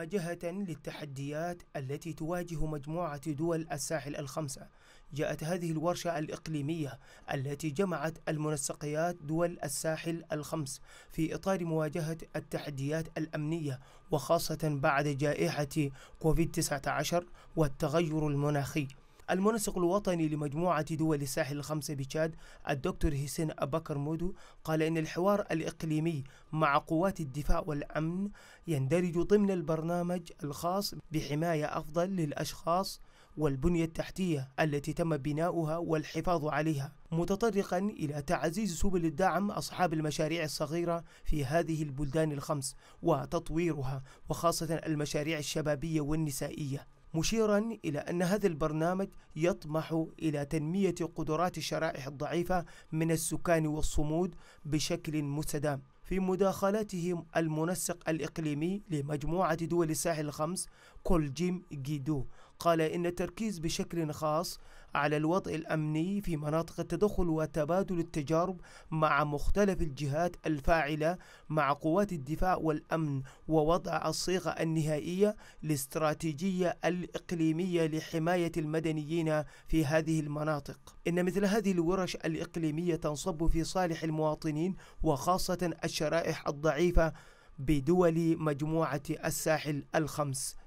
مواجهة للتحديات التي تواجه مجموعة دول الساحل الخمسة، جاءت هذه الورشة الإقليمية التي جمعت المنسقيات دول الساحل الخمس في إطار مواجهة التحديات الأمنية وخاصة بعد جائحة كوفيد 19 والتغير المناخي. المنسق الوطني لمجموعة دول الساحل الخمسة بتشاد الدكتور هيسين أبكر مودو قال إن الحوار الإقليمي مع قوات الدفاع والأمن يندرج ضمن البرنامج الخاص بحماية أفضل للأشخاص والبنية التحتية التي تم بناؤها والحفاظ عليها متطرقا إلى تعزيز سبل الدعم أصحاب المشاريع الصغيرة في هذه البلدان الخمس وتطويرها وخاصة المشاريع الشبابية والنسائية مشيرا إلى أن هذا البرنامج يطمح إلى تنمية قدرات الشرائح الضعيفة من السكان والصمود بشكل مستدام في مداخلته المنسق الإقليمي لمجموعة دول الساحل الخمس كول جيم جيدو قال إن التركيز بشكل خاص على الوضع الأمني في مناطق التدخل وتبادل التجارب مع مختلف الجهات الفاعلة مع قوات الدفاع والأمن ووضع الصيغة النهائية لاستراتيجية الإقليمية لحماية المدنيين في هذه المناطق إن مثل هذه الورش الإقليمية تنصب في صالح المواطنين وخاصة الشباب الشرائح الضعيفة بدول مجموعة الساحل الخمس